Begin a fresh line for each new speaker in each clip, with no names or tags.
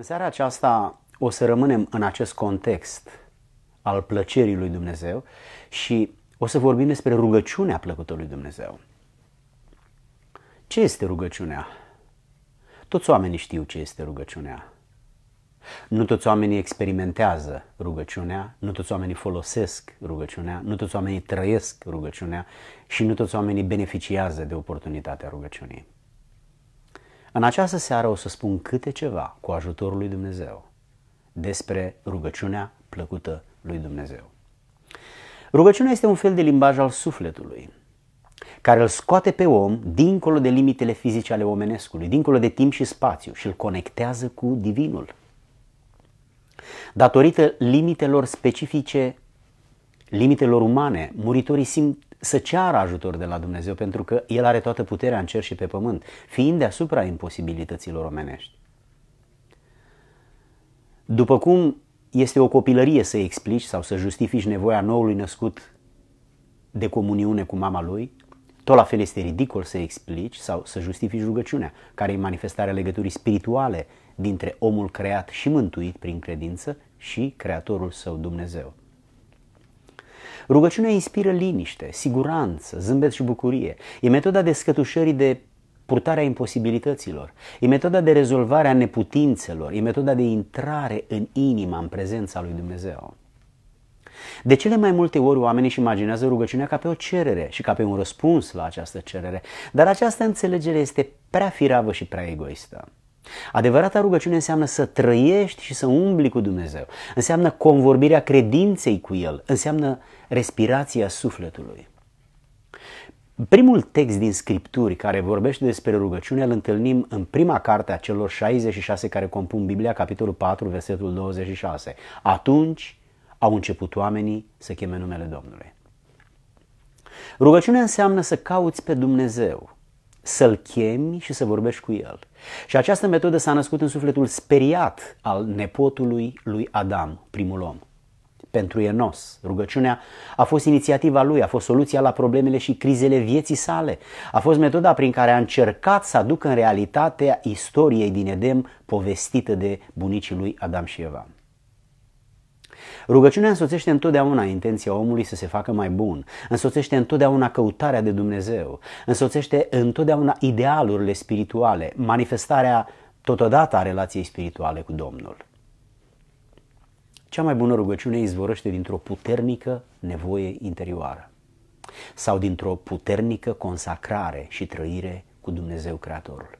În seara aceasta o să rămânem în acest context al plăcerii lui Dumnezeu și o să vorbim despre rugăciunea plăcută lui Dumnezeu. Ce este rugăciunea? Toți oamenii știu ce este rugăciunea. Nu toți oamenii experimentează rugăciunea, nu toți oamenii folosesc rugăciunea, nu toți oamenii trăiesc rugăciunea și nu toți oamenii beneficiază de oportunitatea rugăciunii. În această seară o să spun câte ceva cu ajutorul lui Dumnezeu despre rugăciunea plăcută lui Dumnezeu. Rugăciunea este un fel de limbaj al sufletului, care îl scoate pe om dincolo de limitele fizice ale omenescului, dincolo de timp și spațiu și îl conectează cu divinul. Datorită limitelor specifice, limitelor umane, muritorii simt să ceară ajutor de la Dumnezeu, pentru că El are toată puterea în cer și pe pământ, fiind deasupra imposibilităților omenești. După cum este o copilărie să explici sau să justifici nevoia noului născut de comuniune cu mama lui, tot la fel este ridicol să explici sau să justifici rugăciunea, care e manifestarea legăturii spirituale dintre omul creat și mântuit prin credință și creatorul său Dumnezeu. Rugăciunea inspiră liniște, siguranță, zâmbet și bucurie. E metoda de descătușării de purtarea imposibilităților, e metoda de rezolvare a neputințelor, e metoda de intrare în inima, în prezența lui Dumnezeu. De cele mai multe ori oamenii își imaginează rugăciunea ca pe o cerere și ca pe un răspuns la această cerere, dar această înțelegere este prea firavă și prea egoistă. Adevărata rugăciune înseamnă să trăiești și să umbli cu Dumnezeu, înseamnă convorbirea credinței cu El, înseamnă respirația sufletului. Primul text din Scripturi care vorbește despre rugăciune îl întâlnim în prima carte a celor 66 care compun Biblia, capitolul 4, versetul 26. Atunci au început oamenii să cheme numele Domnului. Rugăciunea înseamnă să cauți pe Dumnezeu, să-l chemi și să vorbești cu el. Și această metodă s-a născut în sufletul speriat al nepotului lui Adam, primul om. Pentru Enos, rugăciunea a fost inițiativa lui, a fost soluția la problemele și crizele vieții sale. A fost metoda prin care a încercat să aducă în realitatea istoriei din Edem povestită de bunicii lui Adam și Eva. Rugăciunea însoțește întotdeauna intenția omului să se facă mai bun, însoțește întotdeauna căutarea de Dumnezeu, însoțește întotdeauna idealurile spirituale, manifestarea totodată a relației spirituale cu Domnul. Cea mai bună rugăciune izvorăște dintr-o puternică nevoie interioară sau dintr-o puternică consacrare și trăire cu Dumnezeu Creatorul.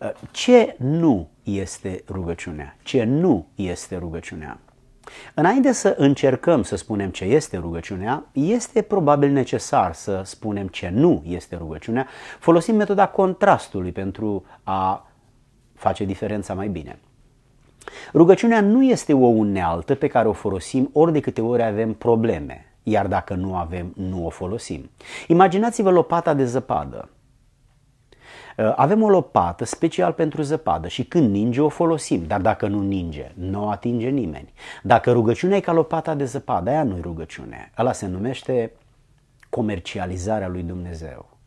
Ă, ce nu este rugăciunea? Ce nu este rugăciunea? Înainte să încercăm să spunem ce este rugăciunea, este probabil necesar să spunem ce nu este rugăciunea. Folosim metoda contrastului pentru a face diferența mai bine. Rugăciunea nu este o unealtă pe care o folosim ori de câte ori avem probleme, iar dacă nu avem, nu o folosim. Imaginați-vă lopata de zăpadă. Uh, avem o lopată special pentru zăpadă și când ninge o folosim, dar dacă nu ninge, nu o atinge nimeni. Dacă rugăciunea e ca lopata de zăpadă, aia nu-i rugăciune. Ăla se numește comercializarea lui Dumnezeu.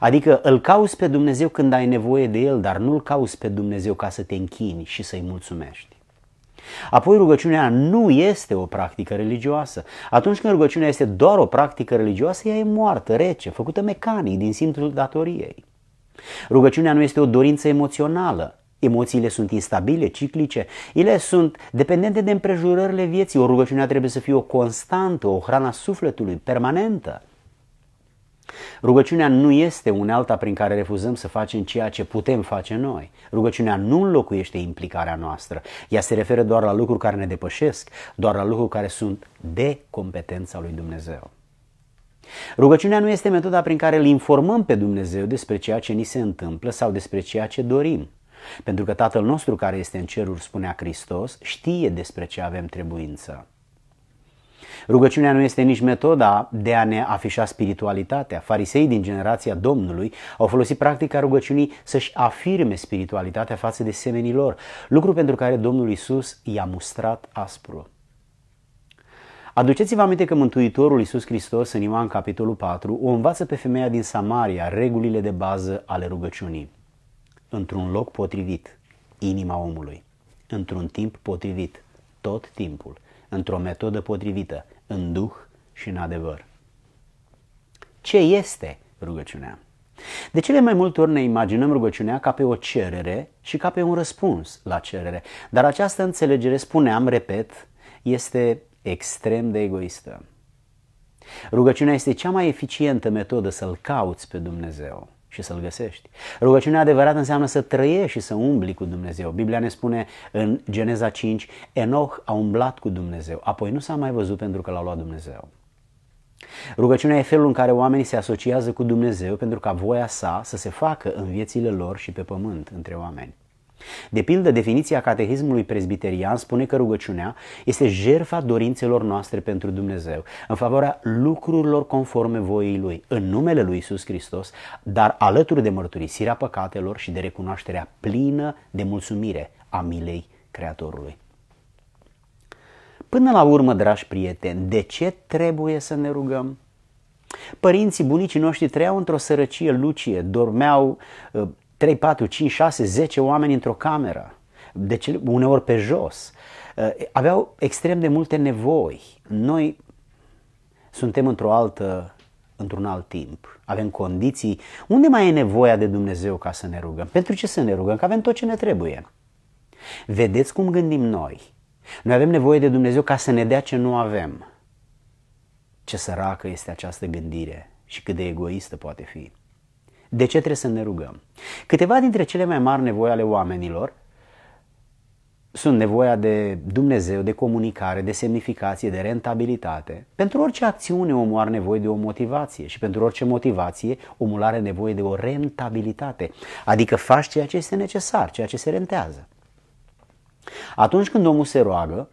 Adică îl cauți pe Dumnezeu când ai nevoie de el, dar nu-l cauți pe Dumnezeu ca să te închini și să-i mulțumești. Apoi rugăciunea nu este o practică religioasă. Atunci când rugăciunea este doar o practică religioasă, ea e moartă, rece, făcută mecanic, din simțul datoriei. Rugăciunea nu este o dorință emoțională. Emoțiile sunt instabile, ciclice, ele sunt dependente de împrejurările vieții. O rugăciune trebuie să fie o constantă, o hrana sufletului, permanentă. Rugăciunea nu este unealta prin care refuzăm să facem ceea ce putem face noi. Rugăciunea nu înlocuiește implicarea noastră. Ea se referă doar la lucruri care ne depășesc, doar la lucruri care sunt de competența lui Dumnezeu. Rugăciunea nu este metoda prin care îl informăm pe Dumnezeu despre ceea ce ni se întâmplă sau despre ceea ce dorim. Pentru că Tatăl nostru care este în ceruri, spunea Hristos, știe despre ce avem trebuință. Rugăciunea nu este nici metoda de a ne afișa spiritualitatea. Farisei din generația Domnului au folosit practica rugăciunii să-și afirme spiritualitatea față de semenilor, lucru pentru care Domnul Isus i-a mustrat aspru. Aduceți-vă aminte că Mântuitorul Iisus Hristos în Ioan capitolul 4 o învață pe femeia din Samaria regulile de bază ale rugăciunii. Într-un loc potrivit, inima omului. Într-un timp potrivit, tot timpul. Într-o metodă potrivită, în duh și în adevăr. Ce este rugăciunea? De cele mai multe ori ne imaginăm rugăciunea ca pe o cerere și ca pe un răspuns la cerere, dar această înțelegere, spuneam, repet, este extrem de egoistă. Rugăciunea este cea mai eficientă metodă să-L cauți pe Dumnezeu și să-L găsești. Rugăciunea adevărată înseamnă să trăiești și să umbli cu Dumnezeu. Biblia ne spune în Geneza 5, Enoch a umblat cu Dumnezeu, apoi nu s-a mai văzut pentru că l-a luat Dumnezeu. Rugăciunea e felul în care oamenii se asociază cu Dumnezeu pentru ca voia sa să se facă în viețile lor și pe pământ între oameni. De pildă, definiția catehismului presbiterian spune că rugăciunea este jertfa dorințelor noastre pentru Dumnezeu, în favoarea lucrurilor conforme voii Lui, în numele Lui Iisus Hristos, dar alături de mărturisirea păcatelor și de recunoașterea plină de mulțumire a milei Creatorului. Până la urmă, dragi prieteni, de ce trebuie să ne rugăm? Părinții, bunicii noștri trăiau într-o sărăcie lucie, dormeau ă, 3, 4, 5, 6, 10 oameni într-o cameră, de ce, uneori pe jos. Eh, aveau extrem de multe nevoi. Noi suntem într-o altă, într-un alt timp. Avem condiții. Unde mai e nevoia de Dumnezeu ca să ne rugăm? Pentru ce să ne rugăm? Că avem tot ce ne trebuie. Vedeți cum gândim noi. Noi avem nevoie de Dumnezeu ca să ne dea ce nu avem. Ce săracă este această gândire și cât de egoistă poate fi. De ce trebuie să ne rugăm? Câteva dintre cele mai mari nevoi ale oamenilor sunt nevoia de Dumnezeu, de comunicare, de semnificație, de rentabilitate. Pentru orice acțiune omul are nevoie de o motivație și pentru orice motivație omul are nevoie de o rentabilitate, adică faci ceea ce este necesar, ceea ce se rentează. Atunci când omul se roagă,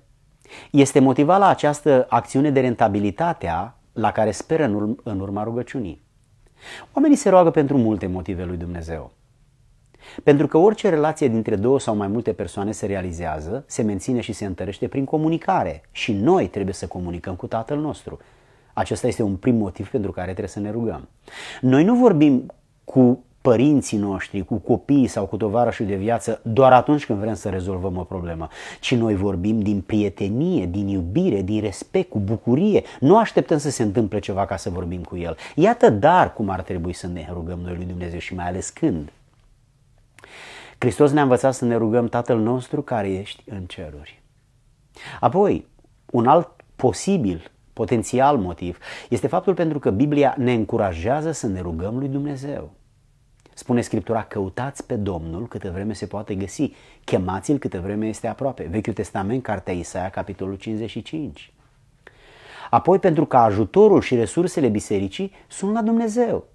este motivat la această acțiune de rentabilitatea la care speră în, urma rugăciunii. Oamenii se roagă pentru multe motive lui Dumnezeu. Pentru că orice relație dintre două sau mai multe persoane se realizează, se menține și se întărește prin comunicare și noi trebuie să comunicăm cu Tatăl nostru. Acesta este un prim motiv pentru care trebuie să ne rugăm. Noi nu vorbim cu părinții noștri, cu copiii sau cu tovarășii de viață doar atunci când vrem să rezolvăm o problemă, ci noi vorbim din prietenie, din iubire, din respect, cu bucurie. Nu așteptăm să se întâmple ceva ca să vorbim cu el. Iată dar cum ar trebui să ne rugăm noi lui Dumnezeu și mai ales când. Hristos ne-a învățat să ne rugăm Tatăl nostru care ești în ceruri. Apoi, un alt posibil potențial motiv este faptul pentru că Biblia ne încurajează să ne rugăm lui Dumnezeu. Spune Scriptura, căutați pe Domnul câte vreme se poate găsi, chemați-L câte vreme este aproape. Vechiul Testament, Cartea Isaia, capitolul 55. Apoi, pentru că ajutorul și resursele bisericii sunt la Dumnezeu.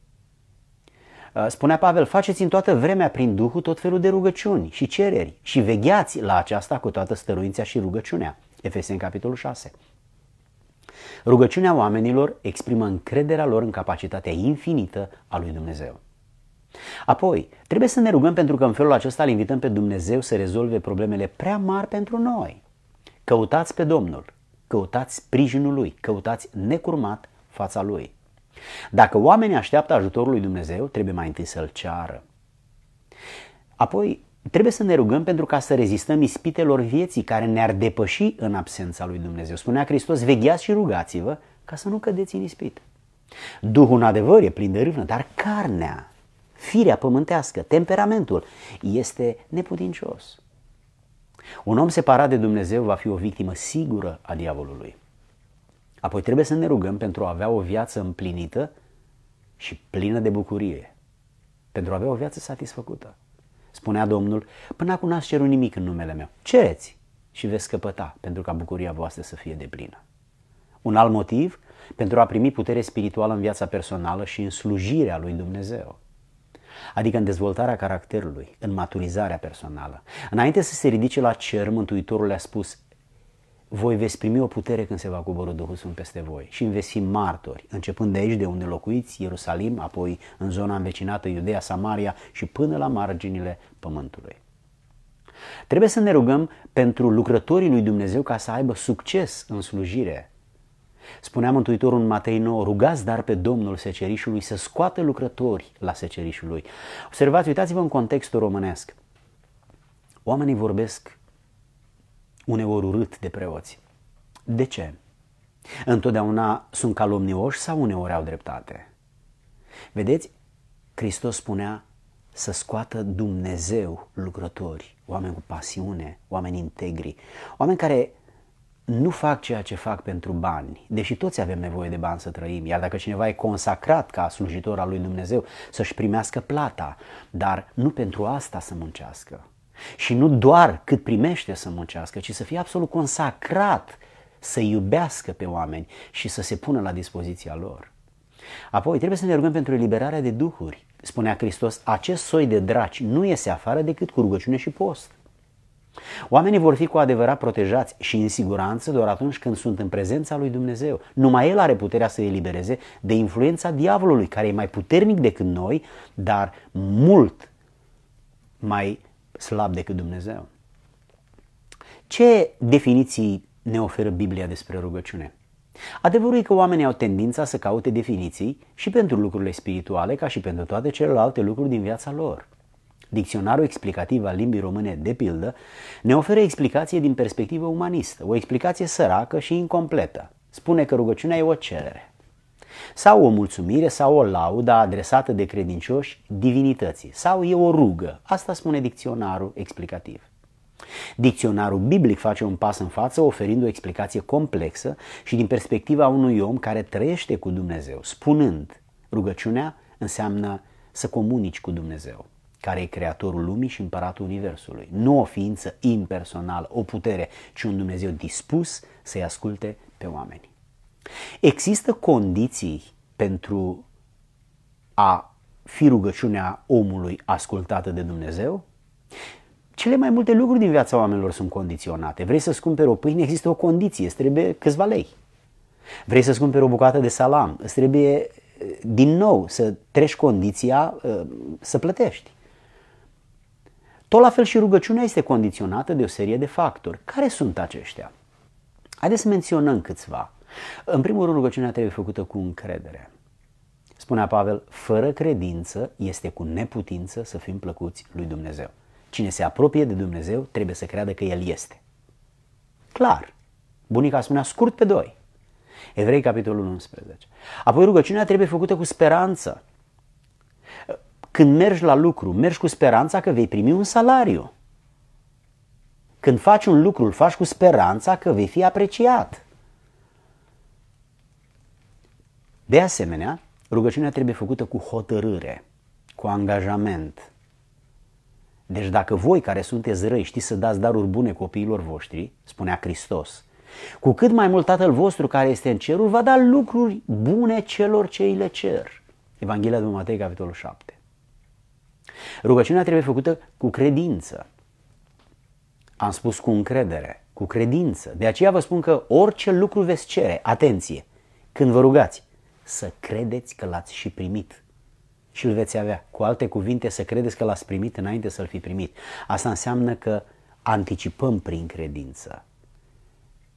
Uh, spunea Pavel, faceți în toată vremea prin Duhul tot felul de rugăciuni și cereri și vegheați la aceasta cu toată stăruința și rugăciunea. Efeseni capitolul 6. Rugăciunea oamenilor exprimă încrederea lor în capacitatea infinită a lui Dumnezeu. Apoi, trebuie să ne rugăm pentru că în felul acesta îl invităm pe Dumnezeu să rezolve problemele prea mari pentru noi. Căutați pe Domnul, căutați sprijinul Lui, căutați necurmat fața Lui. Dacă oamenii așteaptă ajutorul lui Dumnezeu, trebuie mai întâi să-L ceară. Apoi, trebuie să ne rugăm pentru ca să rezistăm ispitelor vieții care ne-ar depăși în absența lui Dumnezeu. Spunea Hristos, vegheați și rugați-vă ca să nu cădeți în ispit. Duhul în adevăr e plin de râvnă, dar carnea firea pământească, temperamentul, este neputincios. Un om separat de Dumnezeu va fi o victimă sigură a diavolului. Apoi trebuie să ne rugăm pentru a avea o viață împlinită și plină de bucurie, pentru a avea o viață satisfăcută. Spunea Domnul, până acum n-ați cerut nimic în numele meu. Cereți și veți căpăta pentru ca bucuria voastră să fie deplină. Un alt motiv pentru a primi putere spirituală în viața personală și în slujirea lui Dumnezeu adică în dezvoltarea caracterului, în maturizarea personală. Înainte să se ridice la cer, Mântuitorul le-a spus, voi veți primi o putere când se va coborâ Duhul Sfânt peste voi și veți fi martori, începând de aici, de unde locuiți, Ierusalim, apoi în zona învecinată Iudea, Samaria și până la marginile pământului. Trebuie să ne rugăm pentru lucrătorii lui Dumnezeu ca să aibă succes în slujire, Spunea Mântuitorul în Matei 9, rugați dar pe Domnul secerișului să scoată lucrători la secerișul lui. Observați, uitați-vă în contextul românesc. Oamenii vorbesc uneori urât de preoți. De ce? Întotdeauna sunt calomnioși sau uneori au dreptate? Vedeți, Hristos spunea să scoată Dumnezeu lucrători, oameni cu pasiune, oameni integri, oameni care nu fac ceea ce fac pentru bani, deși toți avem nevoie de bani să trăim, iar dacă cineva e consacrat ca slujitor al lui Dumnezeu să-și primească plata, dar nu pentru asta să muncească. Și nu doar cât primește să muncească, ci să fie absolut consacrat să iubească pe oameni și să se pună la dispoziția lor. Apoi trebuie să ne rugăm pentru eliberarea de duhuri. Spunea Hristos, acest soi de draci nu iese afară decât cu rugăciune și post. Oamenii vor fi cu adevărat protejați și în siguranță doar atunci când sunt în prezența lui Dumnezeu. Numai El are puterea să îi libereze de influența diavolului, care e mai puternic decât noi, dar mult mai slab decât Dumnezeu. Ce definiții ne oferă Biblia despre rugăciune? Adevărul e că oamenii au tendința să caute definiții și pentru lucrurile spirituale, ca și pentru toate celelalte lucruri din viața lor. Dicționarul explicativ al limbii române, de pildă, ne oferă explicație din perspectivă umanistă, o explicație săracă și incompletă. Spune că rugăciunea e o cerere sau o mulțumire sau o laudă adresată de credincioși divinității sau e o rugă. Asta spune dicționarul explicativ. Dicționarul biblic face un pas în față oferind o explicație complexă și din perspectiva unui om care trăiește cu Dumnezeu, spunând rugăciunea înseamnă să comunici cu Dumnezeu care e creatorul lumii și împăratul universului. Nu o ființă impersonală, o putere, ci un Dumnezeu dispus să-i asculte pe oameni. Există condiții pentru a fi rugăciunea omului ascultată de Dumnezeu? Cele mai multe lucruri din viața oamenilor sunt condiționate. Vrei să-ți cumperi o pâine, există o condiție, îți trebuie câțiva lei. Vrei să-ți cumperi o bucată de salam, îți trebuie eh, din nou să treci condiția eh, să plătești. Tot la fel și rugăciunea este condiționată de o serie de factori. Care sunt aceștia? Haideți să menționăm câțiva. În primul rând, rugăciunea trebuie făcută cu încredere. Spunea Pavel, fără credință este cu neputință să fim plăcuți lui Dumnezeu. Cine se apropie de Dumnezeu trebuie să creadă că El este. Clar. Bunica spunea scurt pe doi. Evrei, capitolul 11. Apoi rugăciunea trebuie făcută cu speranță. Când mergi la lucru, mergi cu speranța că vei primi un salariu. Când faci un lucru, îl faci cu speranța că vei fi apreciat. De asemenea, rugăciunea trebuie făcută cu hotărâre, cu angajament. Deci dacă voi care sunteți răi știți să dați daruri bune copiilor voștri, spunea Hristos, cu cât mai mult Tatăl vostru care este în ceruri va da lucruri bune celor ce îi le cer. Evanghelia de Matei, capitolul 7. Rugăciunea trebuie făcută cu credință. Am spus cu încredere, cu credință. De aceea vă spun că orice lucru veți cere, atenție, când vă rugați, să credeți că l-ați și primit și îl veți avea. Cu alte cuvinte, să credeți că l-ați primit înainte să-l fi primit. Asta înseamnă că anticipăm prin credință.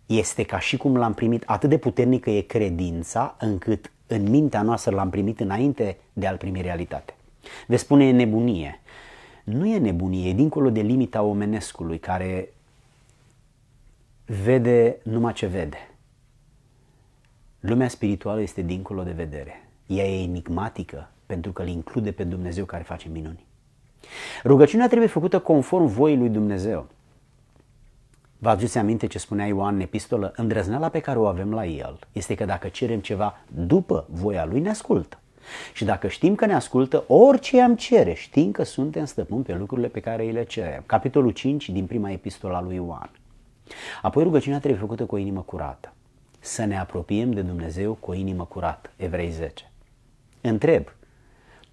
Este ca și cum l-am primit, atât de puternică e credința încât în mintea noastră l-am primit înainte de a-l primi realitate. Vei spune e nebunie. Nu e nebunie, e dincolo de limita omenescului care vede numai ce vede. Lumea spirituală este dincolo de vedere. Ea e enigmatică pentru că îl include pe Dumnezeu care face minuni. Rugăciunea trebuie făcută conform voii lui Dumnezeu. Vă aduceți aminte ce spunea Ioan în epistolă? Îndrăzneala pe care o avem la el este că dacă cerem ceva după voia lui, ne ascultă. Și dacă știm că ne ascultă, orice am cere, știm că suntem stăpâni pe lucrurile pe care îi le cerem. Capitolul 5 din prima epistola lui Ioan. Apoi rugăciunea trebuie făcută cu o inimă curată. Să ne apropiem de Dumnezeu cu o inimă curată. Evrei 10. Întreb,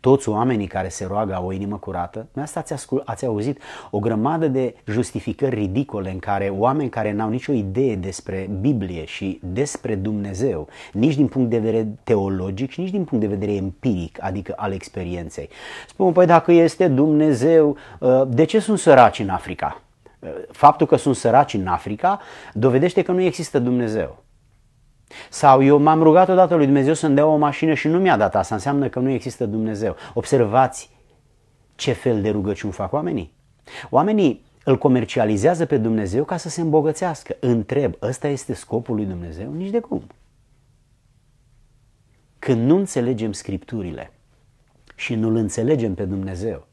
toți oamenii care se roagă au o inimă curată? Noi asta ați, ascult, ați auzit o grămadă de justificări ridicole în care oameni care n-au nicio idee despre Biblie și despre Dumnezeu, nici din punct de vedere teologic și nici din punct de vedere empiric, adică al experienței. Spun, păi dacă este Dumnezeu, uh, de ce sunt săraci în Africa? Uh, faptul că sunt săraci în Africa dovedește că nu există Dumnezeu. Sau eu m-am rugat odată lui Dumnezeu să-mi dea o mașină și nu mi-a dat asta, înseamnă că nu există Dumnezeu. Observați ce fel de rugăciuni fac oamenii. Oamenii îl comercializează pe Dumnezeu ca să se îmbogățească. Întreb, ăsta este scopul lui Dumnezeu? Nici de cum. Când nu înțelegem scripturile și nu-L înțelegem pe Dumnezeu,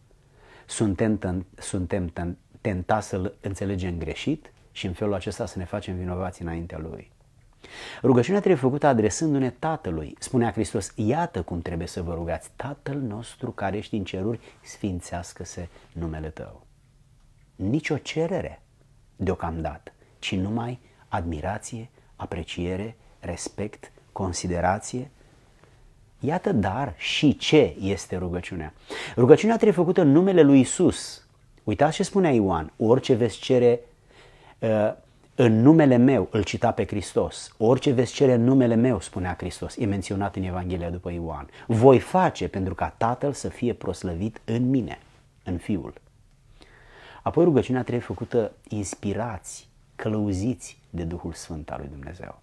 suntem, suntem tentați să-L înțelegem greșit și în felul acesta să ne facem vinovați înaintea Lui. Rugăciunea trebuie făcută adresându-ne Tatălui. Spunea Hristos, iată cum trebuie să vă rugați. Tatăl nostru care ești în ceruri, sfințească-se numele tău. Nici o cerere deocamdată, ci numai admirație, apreciere, respect, considerație. Iată dar și ce este rugăciunea. Rugăciunea trebuie făcută în numele lui Isus. Uitați ce spunea Ioan, orice veți cere uh, în numele meu îl cita pe Hristos. Orice veți cere în numele meu, spunea Hristos, e menționat în Evanghelia după Ioan. Voi face pentru ca Tatăl să fie proslăvit în mine, în Fiul. Apoi rugăciunea trebuie făcută inspirați, călăuziți de Duhul Sfânt al lui Dumnezeu.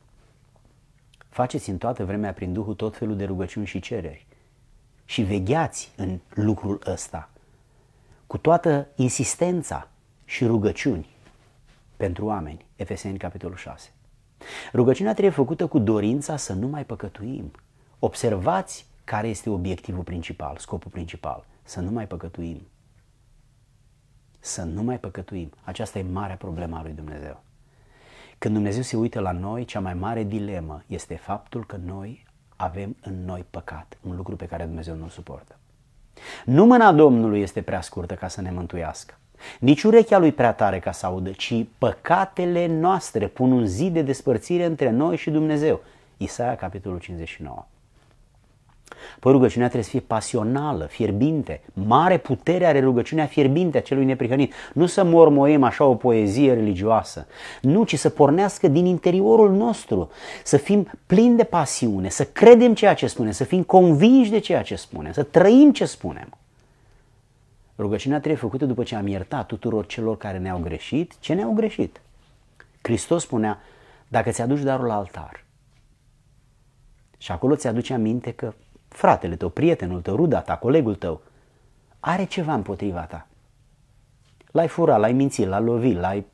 Faceți în toată vremea prin Duhul tot felul de rugăciuni și cereri și vegheați în lucrul ăsta cu toată insistența și rugăciuni pentru oameni, Efeseni capitolul 6. Rugăciunea trebuie făcută cu dorința să nu mai păcătuim. Observați care este obiectivul principal, scopul principal, să nu mai păcătuim. Să nu mai păcătuim. Aceasta e marea problemă a lui Dumnezeu. Când Dumnezeu se uită la noi, cea mai mare dilemă este faptul că noi avem în noi păcat, un lucru pe care Dumnezeu nu-l suportă. Nu mâna Domnului este prea scurtă ca să ne mântuiască. Nici urechea lui prea tare ca să audă, ci păcatele noastre pun un zid de despărțire între noi și Dumnezeu. Isaia, capitolul 59. Păi rugăciunea trebuie să fie pasională, fierbinte. Mare putere are rugăciunea fierbinte a celui neprihănit. Nu să mormoim așa o poezie religioasă. Nu, ci să pornească din interiorul nostru. Să fim plini de pasiune, să credem ceea ce spune, să fim convinși de ceea ce spune, să trăim ce spunem. Rugăciunea trebuie făcută după ce am iertat tuturor celor care ne-au greșit, ce ne-au greșit. Hristos spunea, dacă ți-aduci darul la altar și acolo ți-aduce aminte că fratele tău, prietenul tău, ruda ta, colegul tău, are ceva împotriva ta. L-ai furat, l-ai mințit, l-ai lovit, l-ai...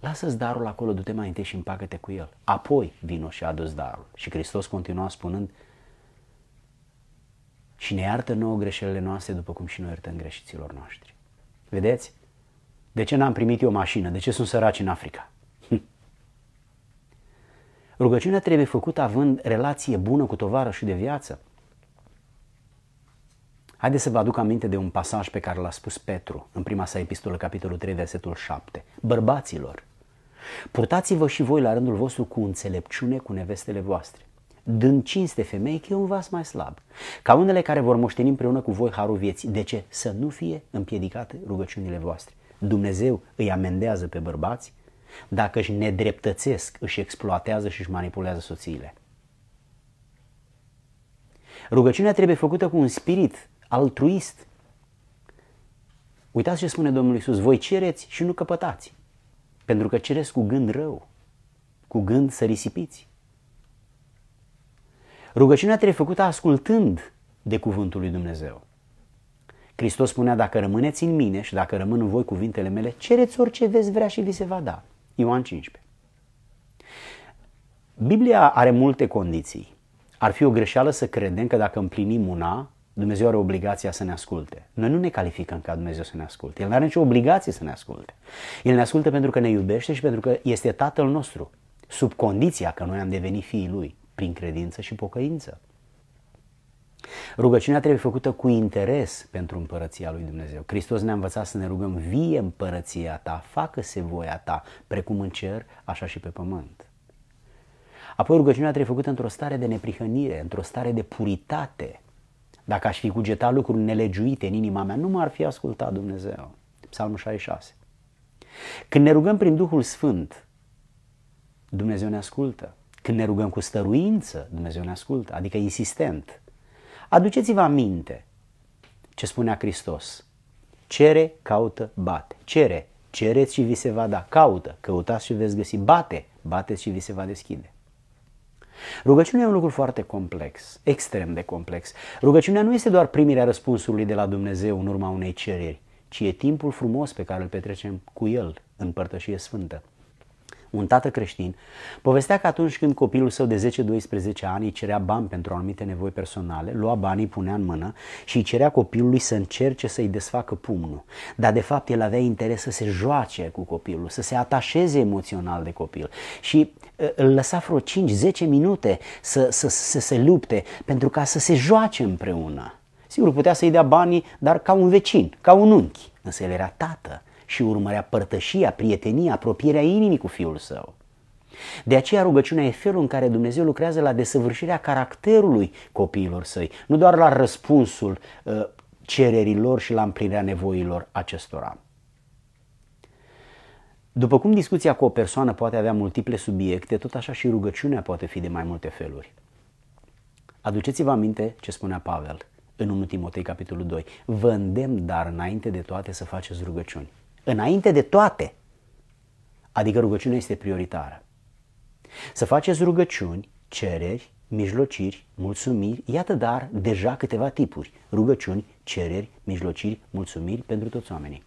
Lasă-ți darul acolo, du-te mai întâi și împacă-te cu el. Apoi vino și adus darul. Și Hristos continua spunând, și ne iartă nouă greșelile noastre după cum și noi iertăm greșiților noștri. Vedeți? De ce n-am primit eu mașină? De ce sunt săraci în Africa? Hm. Rugăciunea trebuie făcută având relație bună cu tovarășul de viață. Haideți să vă aduc aminte de un pasaj pe care l-a spus Petru în prima sa epistolă, capitolul 3, versetul 7. Bărbaților, purtați-vă și voi la rândul vostru cu înțelepciune cu nevestele voastre dând cinste femei că e un vas mai slab, ca unele care vor moșteni împreună cu voi harul vieții. De ce? Să nu fie împiedicate rugăciunile voastre. Dumnezeu îi amendează pe bărbați dacă își nedreptățesc, își exploatează și își manipulează soțiile. Rugăciunea trebuie făcută cu un spirit altruist. Uitați ce spune Domnul Isus, voi cereți și nu căpătați, pentru că cereți cu gând rău, cu gând să risipiți. Rugăciunea trebuie făcută ascultând de cuvântul lui Dumnezeu. Hristos spunea, dacă rămâneți în mine și dacă rămân în voi cuvintele mele, cereți orice veți vrea și vi se va da. Ioan 15. Biblia are multe condiții. Ar fi o greșeală să credem că dacă împlinim una, Dumnezeu are obligația să ne asculte. Noi nu ne calificăm ca Dumnezeu să ne asculte. El nu are nicio obligație să ne asculte. El ne ascultă pentru că ne iubește și pentru că este Tatăl nostru, sub condiția că noi am devenit fiii Lui prin credință și pocăință. Rugăciunea trebuie făcută cu interes pentru împărăția lui Dumnezeu. Hristos ne-a învățat să ne rugăm, vie împărăția ta, facă-se voia ta, precum în cer, așa și pe pământ. Apoi rugăciunea trebuie făcută într-o stare de neprihănire, într-o stare de puritate. Dacă aș fi cugetat lucruri nelegiuite în inima mea, nu m-ar fi ascultat Dumnezeu. Psalmul 66. Când ne rugăm prin Duhul Sfânt, Dumnezeu ne ascultă. Când ne rugăm cu stăruință, Dumnezeu ne ascultă, adică insistent. Aduceți-vă aminte ce spunea Hristos. Cere, caută, bate. Cere, cereți și vi se va da. Caută, căutați și veți găsi. Bate, bateți și vi se va deschide. Rugăciunea e un lucru foarte complex, extrem de complex. Rugăciunea nu este doar primirea răspunsului de la Dumnezeu în urma unei cereri, ci e timpul frumos pe care îl petrecem cu El în părtășie sfântă un tată creștin, povestea că atunci când copilul său de 10-12 ani îi cerea bani pentru anumite nevoi personale, lua banii, punea în mână și îi cerea copilului să încerce să-i desfacă pumnul. Dar de fapt el avea interes să se joace cu copilul, să se atașeze emoțional de copil și uh, îl lăsa vreo 5-10 minute să, să, să se lupte pentru ca să se joace împreună. Sigur, putea să-i dea banii, dar ca un vecin, ca un unchi, însă el era tată și urmărea părtășia, prietenia, apropierea inimii cu Fiul Său. De aceea rugăciunea e felul în care Dumnezeu lucrează la desăvârșirea caracterului copiilor săi, nu doar la răspunsul uh, cererilor și la împlinirea nevoilor acestora. După cum discuția cu o persoană poate avea multiple subiecte, tot așa și rugăciunea poate fi de mai multe feluri. Aduceți-vă aminte ce spunea Pavel în 1 Timotei capitolul 2. Vă îndemn, dar înainte de toate să faceți rugăciuni înainte de toate. Adică rugăciunea este prioritară. Să faceți rugăciuni, cereri, mijlociri, mulțumiri, iată dar deja câteva tipuri. Rugăciuni, cereri, mijlociri, mulțumiri pentru toți oamenii.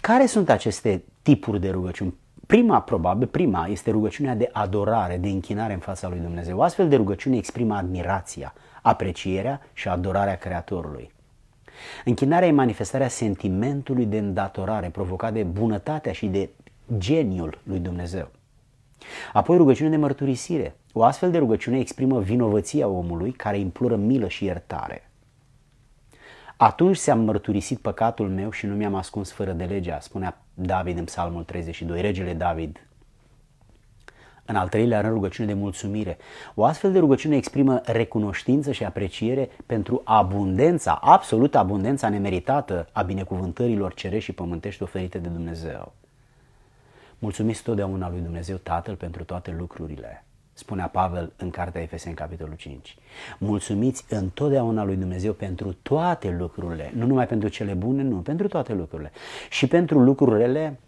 Care sunt aceste tipuri de rugăciuni? Prima, probabil, prima este rugăciunea de adorare, de închinare în fața lui Dumnezeu. O astfel de rugăciune exprimă admirația, aprecierea și adorarea Creatorului. Închinarea e manifestarea sentimentului de îndatorare provocat de bunătatea și de geniul lui Dumnezeu. Apoi rugăciune de mărturisire. O astfel de rugăciune exprimă vinovăția omului care implură milă și iertare. Atunci se am mărturisit păcatul meu și nu mi-am ascuns fără de legea, spunea David în Psalmul 32, regele David în al treilea rând, rugăciune de mulțumire. O astfel de rugăciune exprimă recunoștință și apreciere pentru abundența, absolută, abundența nemeritată a binecuvântărilor cerești și pământești oferite de Dumnezeu. Mulțumiți totdeauna lui Dumnezeu Tatăl pentru toate lucrurile, spunea Pavel în Cartea Efeseni, capitolul 5. Mulțumiți întotdeauna lui Dumnezeu pentru toate lucrurile, nu numai pentru cele bune, nu, pentru toate lucrurile. Și pentru lucrurile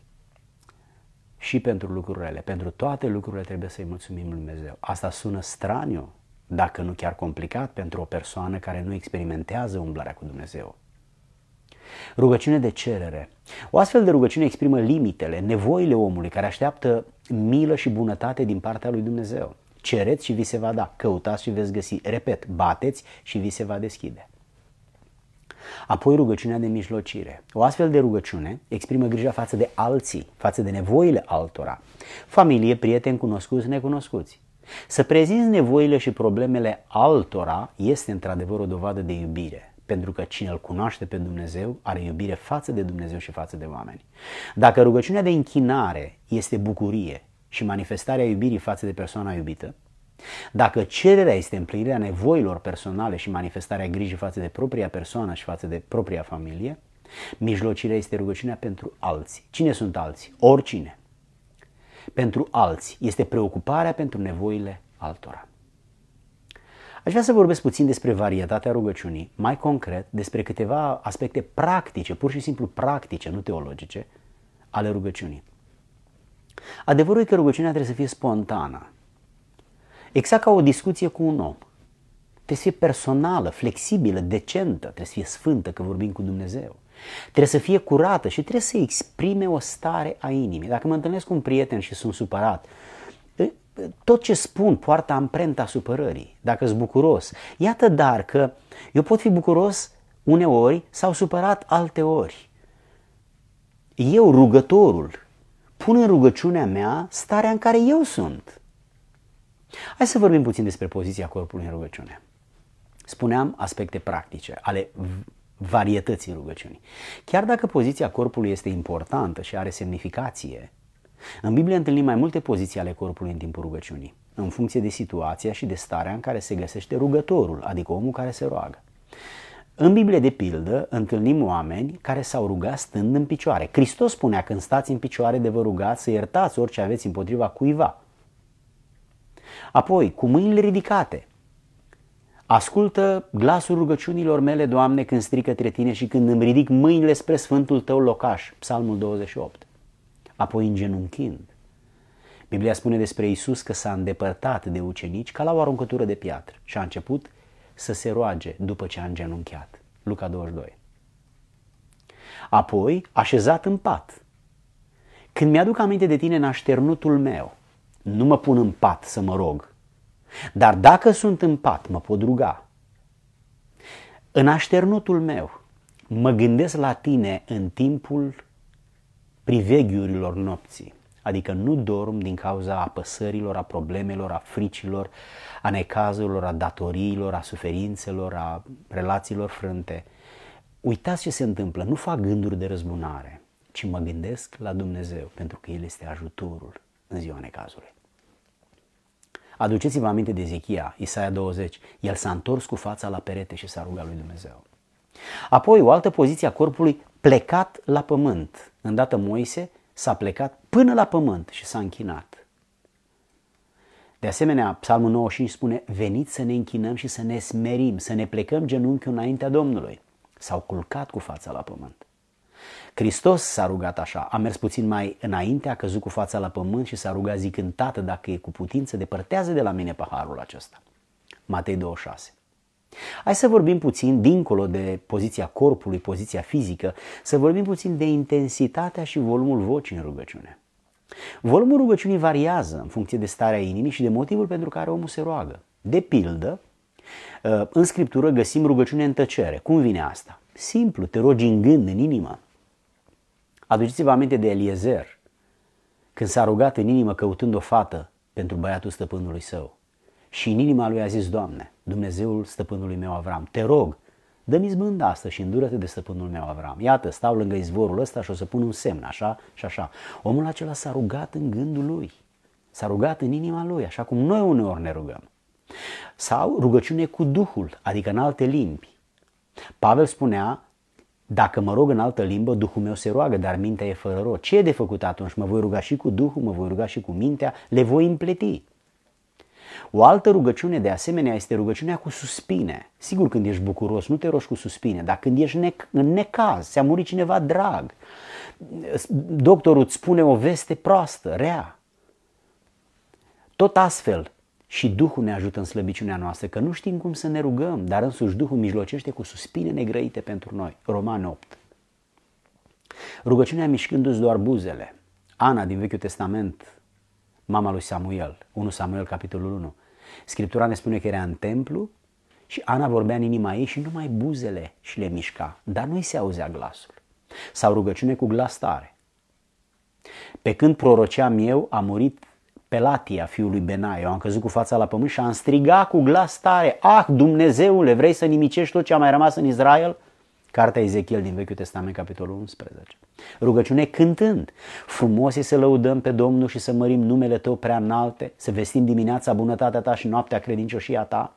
și pentru lucrurile. Pentru toate lucrurile trebuie să-i mulțumim Lui Dumnezeu. Asta sună straniu, dacă nu chiar complicat, pentru o persoană care nu experimentează umblarea cu Dumnezeu. Rugăciune de cerere. O astfel de rugăciune exprimă limitele, nevoile omului care așteaptă milă și bunătate din partea lui Dumnezeu. Cereți și vi se va da, căutați și veți găsi. Repet, bateți și vi se va deschide. Apoi rugăciunea de mijlocire. O astfel de rugăciune exprimă grija față de alții, față de nevoile altora. Familie, prieteni, cunoscuți, necunoscuți. Să prezinți nevoile și problemele altora este într-adevăr o dovadă de iubire, pentru că cine îl cunoaște pe Dumnezeu are iubire față de Dumnezeu și față de oameni. Dacă rugăciunea de închinare este bucurie și manifestarea iubirii față de persoana iubită, dacă cererea este împlinirea nevoilor personale și manifestarea grijii față de propria persoană și față de propria familie, mijlocirea este rugăciunea pentru alții. Cine sunt alții? Oricine. Pentru alții este preocuparea pentru nevoile altora. Aș vrea să vorbesc puțin despre varietatea rugăciunii, mai concret despre câteva aspecte practice, pur și simplu practice, nu teologice, ale rugăciunii. Adevărul e că rugăciunea trebuie să fie spontană, Exact ca o discuție cu un om. Trebuie să fie personală, flexibilă, decentă, trebuie să fie sfântă, că vorbim cu Dumnezeu. Trebuie să fie curată și trebuie să exprime o stare a inimii. Dacă mă întâlnesc cu un prieten și sunt supărat, tot ce spun poartă amprenta supărării, dacă sunt bucuros. Iată dar că eu pot fi bucuros uneori sau supărat alte ori. Eu, rugătorul, pun în rugăciunea mea starea în care eu sunt. Hai să vorbim puțin despre poziția corpului în rugăciune. Spuneam aspecte practice ale varietății rugăciunii. Chiar dacă poziția corpului este importantă și are semnificație, în Biblie întâlnim mai multe poziții ale corpului în timpul rugăciunii, în funcție de situația și de starea în care se găsește rugătorul, adică omul care se roagă. În Biblie, de pildă, întâlnim oameni care s-au rugat stând în picioare. Hristos spunea, când stați în picioare de vă rugați să iertați orice aveți împotriva cuiva. Apoi, cu mâinile ridicate, ascultă glasul rugăciunilor mele, Doamne, când strică către Tine și când îmi ridic mâinile spre Sfântul Tău locaș, Psalmul 28. Apoi, genunchind. Biblia spune despre Isus că s-a îndepărtat de ucenici ca la o aruncătură de piatră și a început să se roage după ce a îngenunchiat. Luca 22. Apoi, așezat în pat. Când mi-aduc aminte de tine în așternutul meu, nu mă pun în pat să mă rog. Dar dacă sunt în pat, mă pot ruga. În așternutul meu, mă gândesc la tine în timpul priveghiurilor nopții. Adică nu dorm din cauza apăsărilor, a problemelor, a fricilor, a necazurilor, a datoriilor, a suferințelor, a relațiilor frânte. Uitați ce se întâmplă, nu fac gânduri de răzbunare, ci mă gândesc la Dumnezeu, pentru că El este ajutorul în ziua necazului. Aduceți-vă aminte de Ezechia, Isaia 20. El s-a întors cu fața la perete și s-a rugat lui Dumnezeu. Apoi o altă poziție a corpului, plecat la pământ. Îndată Moise s-a plecat până la pământ și s-a închinat. De asemenea, Psalmul 95 spune, veniți să ne închinăm și să ne smerim, să ne plecăm genunchiul înaintea Domnului. S-au culcat cu fața la pământ. Hristos s-a rugat așa, a mers puțin mai înainte, a căzut cu fața la pământ și s-a rugat zicând, Tată, dacă e cu putință, depărtează de la mine paharul acesta. Matei 26. Hai să vorbim puțin, dincolo de poziția corpului, poziția fizică, să vorbim puțin de intensitatea și volumul vocii în rugăciune. Volumul rugăciunii variază în funcție de starea inimii și de motivul pentru care omul se roagă. De pildă, uh, în scriptură găsim rugăciune în tăcere. Cum vine asta? Simplu, te rogi în gând, în inimă. Aduceți-vă aminte de Eliezer, când s-a rugat în inimă căutând o fată pentru băiatul stăpânului său. Și în inima lui a zis, Doamne, Dumnezeul stăpânului meu Avram, te rog, dă-mi izbândă asta și îndură-te de stăpânul meu Avram. Iată, stau lângă izvorul ăsta și o să pun un semn, așa și așa. Omul acela s-a rugat în gândul lui, s-a rugat în inima lui, așa cum noi uneori ne rugăm. Sau rugăciune cu Duhul, adică în alte limbi. Pavel spunea dacă mă rog în altă limbă, Duhul meu se roagă, dar mintea e fără rod. Ce e de făcut atunci? Mă voi ruga și cu Duhul, mă voi ruga și cu mintea, le voi împleti. O altă rugăciune de asemenea este rugăciunea cu suspine. Sigur, când ești bucuros, nu te rogi cu suspine, dar când ești nec- în necaz, se a murit cineva drag, doctorul îți spune o veste proastă, rea. Tot astfel, și Duhul ne ajută în slăbiciunea noastră, că nu știm cum să ne rugăm, dar însuși Duhul mijlocește cu suspine negrăite pentru noi. Roman 8. Rugăciunea mișcându-ți doar buzele. Ana din Vechiul Testament, mama lui Samuel, 1 Samuel capitolul 1. Scriptura ne spune că era în templu și Ana vorbea în inima ei și numai buzele și le mișca, dar nu-i se auzea glasul. Sau rugăciune cu glas tare. Pe când prorocea eu, a murit Pelatia, fiul lui Benaia. Eu am căzut cu fața la pământ și am strigat cu glas tare, Ah, Dumnezeule, vrei să nimicești tot ce a mai rămas în Israel? Cartea Ezechiel din Vechiul Testament, capitolul 11. Rugăciune cântând. Frumos e să lăudăm pe Domnul și să mărim numele Tău prea înalte, să vestim dimineața bunătatea Ta și noaptea credincioșia Ta.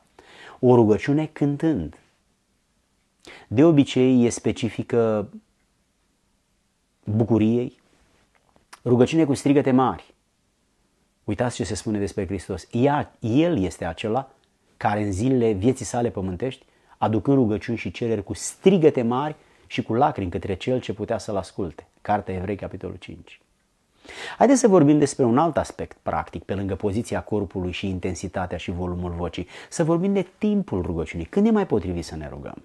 O rugăciune cântând. De obicei e specifică bucuriei, rugăciune cu strigăte mari, Uitați ce se spune despre Hristos. Ia, el este acela care în zilele vieții sale pământești, aducând rugăciuni și cereri cu strigăte mari și cu lacrimi către cel ce putea să-l asculte. Cartea Evrei, capitolul 5. Haideți să vorbim despre un alt aspect practic, pe lângă poziția corpului și intensitatea și volumul vocii. Să vorbim de timpul rugăciunii. Când e mai potrivit să ne rugăm?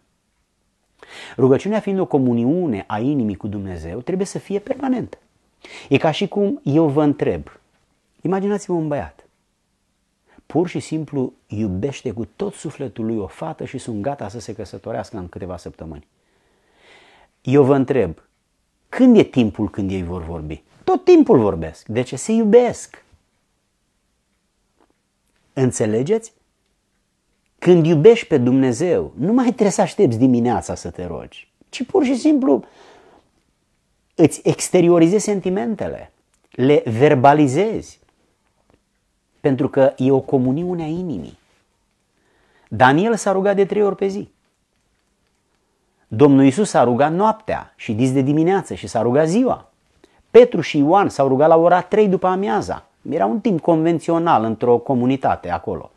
Rugăciunea fiind o comuniune a inimii cu Dumnezeu, trebuie să fie permanentă. E ca și cum eu vă întreb, Imaginați-vă un băiat. Pur și simplu iubește cu tot sufletul lui o fată și sunt gata să se căsătorească în câteva săptămâni. Eu vă întreb, când e timpul când ei vor vorbi? Tot timpul vorbesc. De ce? Se iubesc. Înțelegeți? Când iubești pe Dumnezeu, nu mai trebuie să aștepți dimineața să te rogi, ci pur și simplu îți exteriorizezi sentimentele, le verbalizezi. Pentru că e o comuniune a inimii. Daniel s-a rugat de trei ori pe zi. Domnul Isus s-a rugat noaptea și dis de dimineață și s-a rugat ziua. Petru și Ioan s-au rugat la ora 3 după amiaza. Era un timp convențional într-o comunitate acolo.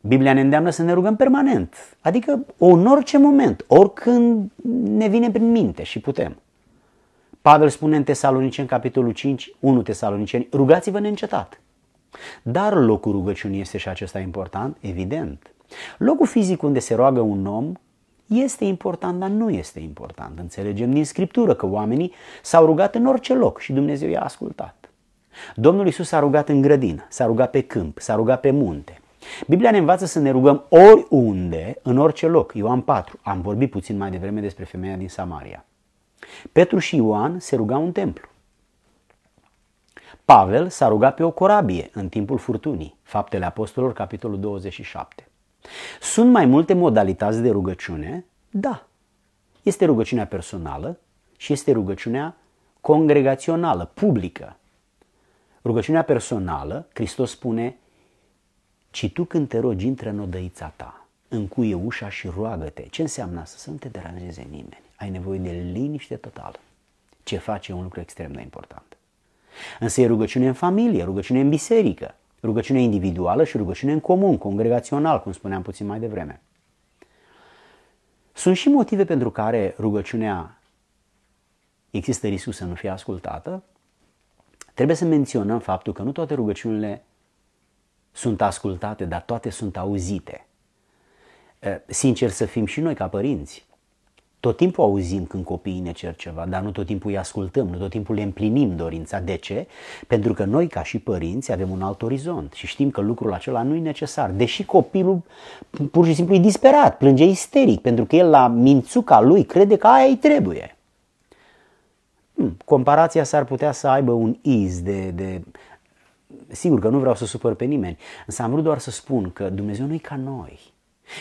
Biblia ne îndeamnă să ne rugăm permanent, adică în orice moment, oricând ne vine prin minte și putem. Pavel spune în Tesaloniceni, capitolul 5, 1 Tesaloniceni, rugați-vă neîncetat. Dar locul rugăciunii este și acesta important, evident. Locul fizic unde se roagă un om este important, dar nu este important. Înțelegem din Scriptură că oamenii s-au rugat în orice loc și Dumnezeu i-a ascultat. Domnul Isus s-a rugat în grădină, s-a rugat pe câmp, s-a rugat pe munte. Biblia ne învață să ne rugăm oriunde, în orice loc. Eu am patru. Am vorbit puțin mai devreme despre femeia din Samaria. Petru și Ioan se rugau în templu. Pavel s-a rugat pe o corabie în timpul furtunii, Faptele Apostolilor, capitolul 27. Sunt mai multe modalități de rugăciune? Da. Este rugăciunea personală și este rugăciunea congregațională, publică. Rugăciunea personală, Hristos spune, ci tu când te rogi, intră în odăița ta, încuie ușa și roagă-te. Ce înseamnă asta? Să nu te deranjeze nimeni ai nevoie de liniște totală. Ce faci e un lucru extrem de important. Însă e rugăciune în familie, rugăciune în biserică, rugăciune individuală și rugăciune în comun, congregațional, cum spuneam puțin mai devreme. Sunt și motive pentru care rugăciunea există riscul să nu fie ascultată. Trebuie să menționăm faptul că nu toate rugăciunile sunt ascultate, dar toate sunt auzite. Ă, sincer să fim și noi ca părinți. Tot timpul auzim când copiii ne cer ceva, dar nu tot timpul îi ascultăm, nu tot timpul le împlinim dorința. De ce? Pentru că noi, ca și părinți, avem un alt orizont și știm că lucrul acela nu e necesar. Deși copilul pur și simplu e disperat, plânge isteric, pentru că el la mințuca lui crede că aia îi trebuie. Hmm, comparația s-ar putea să aibă un iz de, de... Sigur că nu vreau să supăr pe nimeni, însă am vrut doar să spun că Dumnezeu nu e ca noi.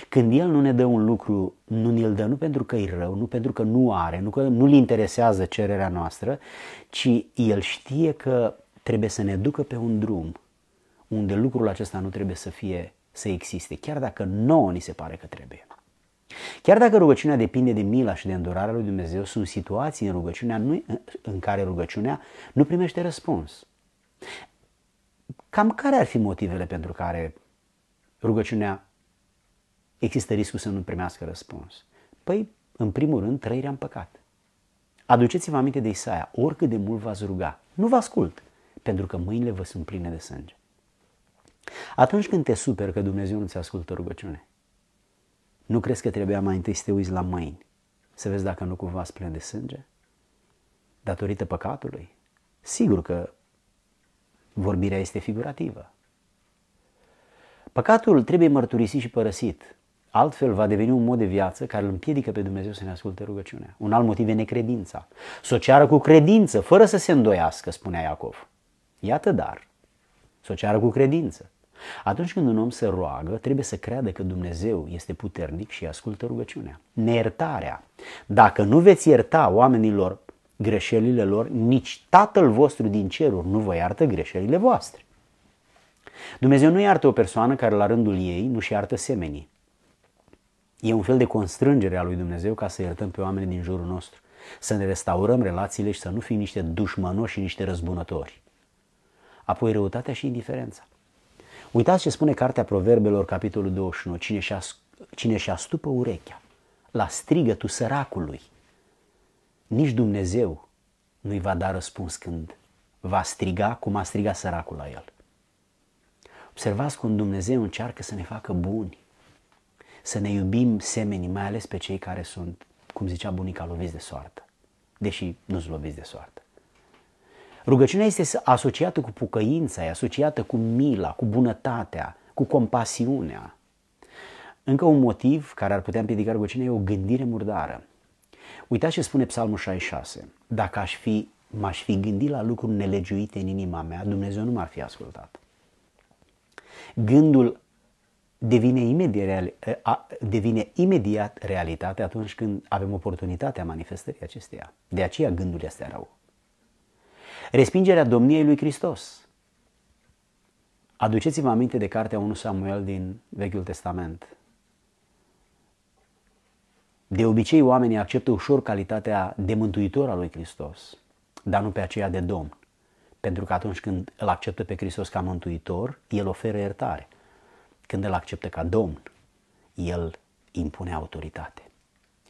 Când El nu ne dă un lucru, nu ne l dă nu pentru că e rău, nu pentru că nu are, nu că nu-l interesează cererea noastră, ci El știe că trebuie să ne ducă pe un drum unde lucrul acesta nu trebuie să fie, să existe, chiar dacă nouă ni se pare că trebuie. Chiar dacă rugăciunea depinde de mila și de îndurarea lui Dumnezeu, sunt situații în, rugăciunea nu, în care rugăciunea nu primește răspuns. Cam care ar fi motivele pentru care rugăciunea există riscul să nu primească răspuns? Păi, în primul rând, trăirea în păcat. Aduceți-vă aminte de Isaia, oricât de mult v-ați ruga, nu vă ascult, pentru că mâinile vă sunt pline de sânge. Atunci când te super că Dumnezeu nu ți ascultă rugăciune, nu crezi că trebuia mai întâi să te uiți la mâini, să vezi dacă nu cumva îți pline de sânge? Datorită păcatului? Sigur că vorbirea este figurativă. Păcatul trebuie mărturisit și părăsit, Altfel va deveni un mod de viață care îl împiedică pe Dumnezeu să ne asculte rugăciunea. Un alt motiv e necredința. Să o ceară cu credință, fără să se îndoiască, spunea Iacov. Iată dar, să o ceară cu credință. Atunci când un om se roagă, trebuie să creadă că Dumnezeu este puternic și ascultă rugăciunea. Neiertarea. Dacă nu veți ierta oamenilor greșelile lor, nici Tatăl vostru din ceruri nu vă iartă greșelile voastre. Dumnezeu nu iartă o persoană care la rândul ei nu-și iartă semenii. E un fel de constrângere a lui Dumnezeu ca să iertăm pe oamenii din jurul nostru, să ne restaurăm relațiile și să nu fim niște dușmănoși și niște răzbunători. Apoi răutatea și indiferența. Uitați ce spune Cartea Proverbelor, capitolul 21. Cine și-a, cine și stupă urechea la strigătul săracului, nici Dumnezeu nu-i va da răspuns când va striga cum a strigat săracul la el. Observați cum Dumnezeu încearcă să ne facă buni, să ne iubim semenii, mai ales pe cei care sunt, cum zicea bunica, loviți de soartă, deși nu-s loviți de soartă. Rugăciunea este asociată cu pucăința, e asociată cu mila, cu bunătatea, cu compasiunea. Încă un motiv care ar putea împiedica rugăciunea e o gândire murdară. Uitați ce spune Psalmul 66. Dacă aș fi, m-aș fi gândit la lucruri nelegiuite în inima mea, Dumnezeu nu m-ar fi ascultat. Gândul devine imediat, devine imediat realitate atunci când avem oportunitatea manifestării acesteia. De aceea gândul este rău. Respingerea domniei lui Hristos. Aduceți-vă aminte de cartea 1 Samuel din Vechiul Testament. De obicei, oamenii acceptă ușor calitatea de mântuitor al lui Hristos, dar nu pe aceea de domn. Pentru că atunci când îl acceptă pe Hristos ca mântuitor, el oferă iertare. Când îl acceptă ca domn, el impune autoritate.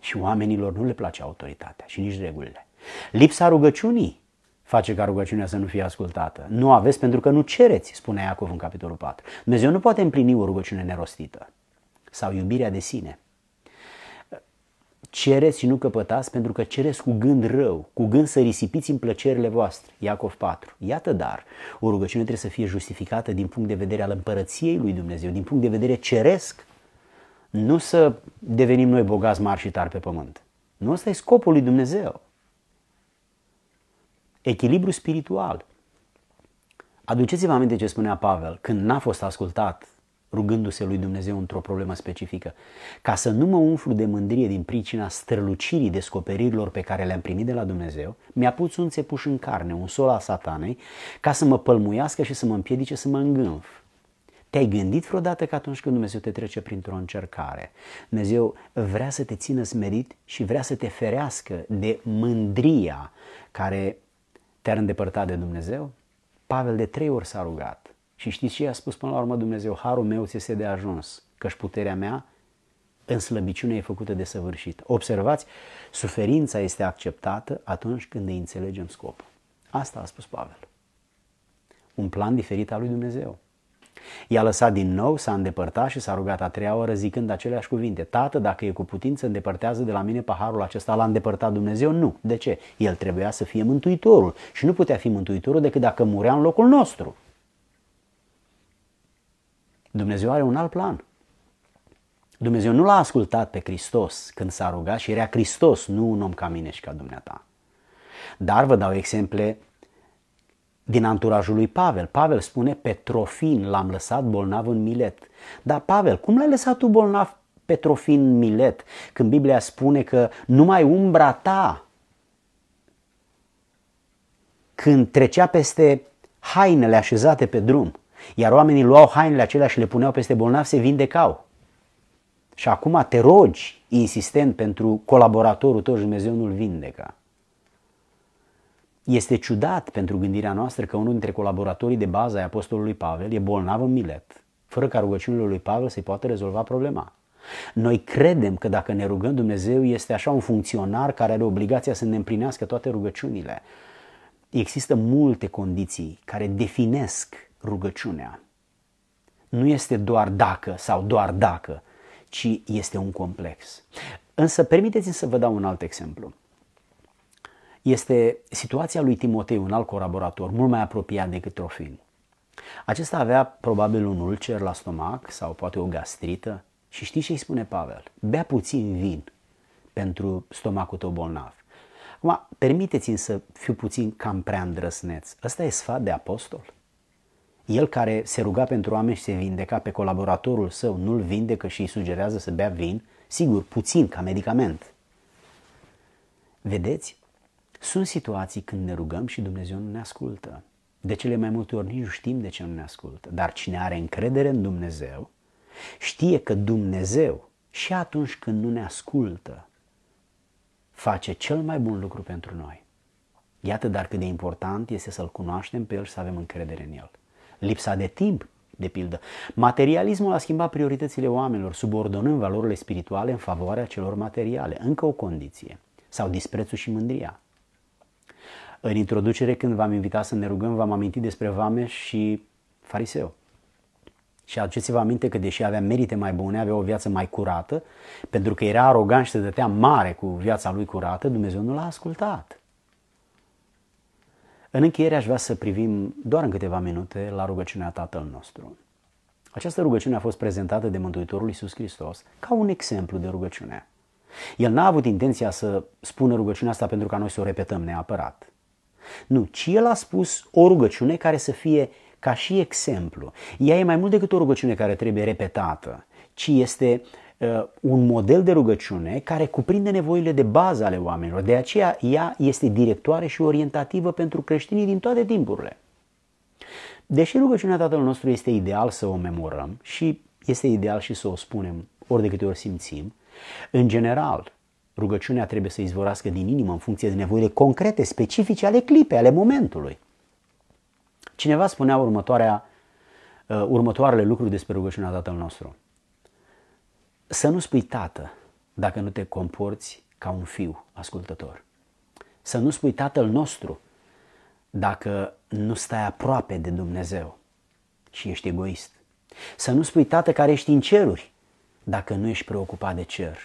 Și oamenilor nu le place autoritatea și nici regulile. Lipsa rugăciunii face ca rugăciunea să nu fie ascultată. Nu aveți pentru că nu cereți, spune Iacov în capitolul 4. Dumnezeu nu poate împlini o rugăciune nerostită sau iubirea de sine Cereți și nu căpătați pentru că cereți cu gând rău, cu gând să risipiți în plăcerile voastre. Iacov 4. Iată dar, o rugăciune trebuie să fie justificată din punct de vedere al împărăției lui Dumnezeu, din punct de vedere ceresc, nu să devenim noi bogați mari și tari pe pământ. Nu ăsta e scopul lui Dumnezeu. Echilibru spiritual. Aduceți-vă aminte ce spunea Pavel când n-a fost ascultat rugându-se lui Dumnezeu într-o problemă specifică. Ca să nu mă umflu de mândrie din pricina strălucirii descoperirilor pe care le-am primit de la Dumnezeu, mi-a pus un țepuș în carne, un sol al satanei, ca să mă pălmuiască și să mă împiedice să mă îngânf. Te-ai gândit vreodată că atunci când Dumnezeu te trece printr-o încercare, Dumnezeu vrea să te țină smerit și vrea să te ferească de mândria care te-ar îndepărta de Dumnezeu? Pavel de trei ori s-a rugat și știți ce i-a spus până la urmă Dumnezeu? Harul meu ți este de ajuns, căci puterea mea în slăbiciune e făcută de săvârșit. Observați, suferința este acceptată atunci când ne înțelegem scopul. Asta a spus Pavel. Un plan diferit al lui Dumnezeu. I-a lăsat din nou, s-a îndepărtat și s-a rugat a treia oră zicând aceleași cuvinte. Tată, dacă e cu putință, îndepărtează de la mine paharul acesta. L-a îndepărtat Dumnezeu? Nu. De ce? El trebuia să fie mântuitorul și nu putea fi mântuitorul decât dacă murea în locul nostru. Dumnezeu are un alt plan. Dumnezeu nu l-a ascultat pe Hristos când s-a rugat și era Hristos, nu un om ca mine și ca dumneata. Dar vă dau exemple din anturajul lui Pavel. Pavel spune, pe Trofin l-am lăsat bolnav în Milet. Dar Pavel, cum l-ai lăsat tu bolnav pe Trofin în Milet? Când Biblia spune că numai umbra ta, când trecea peste hainele așezate pe drum, iar oamenii luau hainele acelea și le puneau peste bolnavi, se vindecau. Și acum te rogi insistent pentru colaboratorul tău și Dumnezeu nu-l vindeca. Este ciudat pentru gândirea noastră că unul dintre colaboratorii de bază ai Apostolului Pavel e bolnav în milet, fără ca rugăciunile lui Pavel să-i poată rezolva problema. Noi credem că dacă ne rugăm Dumnezeu este așa un funcționar care are obligația să ne împlinească toate rugăciunile. Există multe condiții care definesc rugăciunea nu este doar dacă sau doar dacă, ci este un complex. Însă permiteți-mi să vă dau un alt exemplu. Este situația lui Timotei, un alt colaborator, mult mai apropiat decât Trofin. Acesta avea probabil un ulcer la stomac sau poate o gastrită și știi ce îi spune Pavel? Bea puțin vin pentru stomacul tău bolnav. Acum, permiteți-mi să fiu puțin cam prea îndrăsneț. Ăsta e sfat de apostol? El care se ruga pentru oameni și se vindeca pe colaboratorul său, nu-l vindecă și îi sugerează să bea vin, sigur, puțin ca medicament. Vedeți? Sunt situații când ne rugăm și Dumnezeu nu ne ascultă. De cele mai multe ori nici nu știm de ce nu ne ascultă. Dar cine are încredere în Dumnezeu, știe că Dumnezeu și atunci când nu ne ascultă, face cel mai bun lucru pentru noi. Iată dar cât de important este să-L cunoaștem pe El și să avem încredere în El lipsa de timp, de pildă. Materialismul a schimbat prioritățile oamenilor, subordonând valorile spirituale în favoarea celor materiale. Încă o condiție. Sau disprețul și mândria. În introducere, când v-am invitat să ne rugăm, v-am amintit despre vame și fariseu. Și aduceți-vă aminte că deși avea merite mai bune, avea o viață mai curată, pentru că era arogant și se dătea mare cu viața lui curată, Dumnezeu nu l-a ascultat. În încheiere aș vrea să privim doar în câteva minute la rugăciunea Tatăl nostru. Această rugăciune a fost prezentată de Mântuitorul Iisus Hristos ca un exemplu de rugăciune. El n-a avut intenția să spună rugăciunea asta pentru ca noi să o repetăm neapărat. Nu, ci el a spus o rugăciune care să fie ca și exemplu. Ea e mai mult decât o rugăciune care trebuie repetată, ci este Uh, un model de rugăciune care cuprinde nevoile de bază ale oamenilor. De aceea ea este directoare și orientativă pentru creștinii din toate timpurile. Deși rugăciunea Tatăl nostru este ideal să o memorăm și este ideal și să o spunem ori de câte ori simțim, în general, rugăciunea trebuie să izvorască din inimă în funcție de nevoile concrete, specifice ale clipei, ale momentului. Cineva spunea următoarea, uh, următoarele lucruri despre rugăciunea Tatăl nostru. Să nu spui tată dacă nu te comporți ca un fiu ascultător. Să nu spui tatăl nostru dacă nu stai aproape de Dumnezeu și ești egoist. Să nu spui tată care ești în ceruri dacă nu ești preocupat de cer.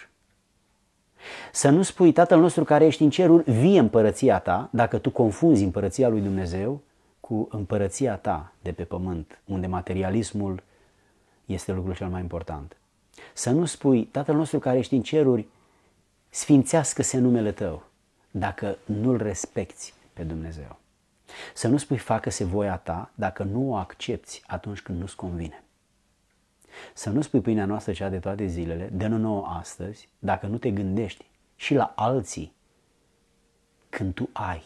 Să nu spui tatăl nostru care ești în ceruri vie împărăția ta, dacă tu confunzi împărăția lui Dumnezeu cu împărăția ta de pe pământ, unde materialismul este lucrul cel mai important. Să nu spui, Tatăl nostru care ești în ceruri, sfințească-se numele tău, dacă nu-L respecti pe Dumnezeu. Să nu spui, facă-se voia ta, dacă nu o accepti atunci când nu-ți convine. Să nu spui pâinea noastră cea de toate zilele, de nu nouă astăzi, dacă nu te gândești și la alții când tu ai.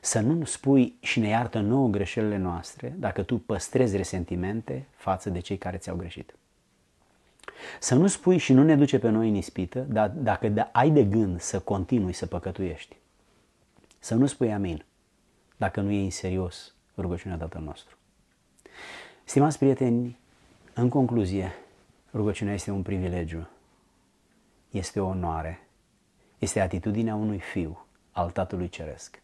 Să nu spui și ne iartă nouă greșelile noastre dacă tu păstrezi resentimente față de cei care ți-au greșit. Să nu spui și nu ne duce pe noi în ispită, dar dacă ai de gând să continui să păcătuiești, să nu spui amin, dacă nu e în serios rugăciunea Tatăl nostru. Stimați prieteni, în concluzie, rugăciunea este un privilegiu, este o onoare, este atitudinea unui fiu al Tatălui Ceresc.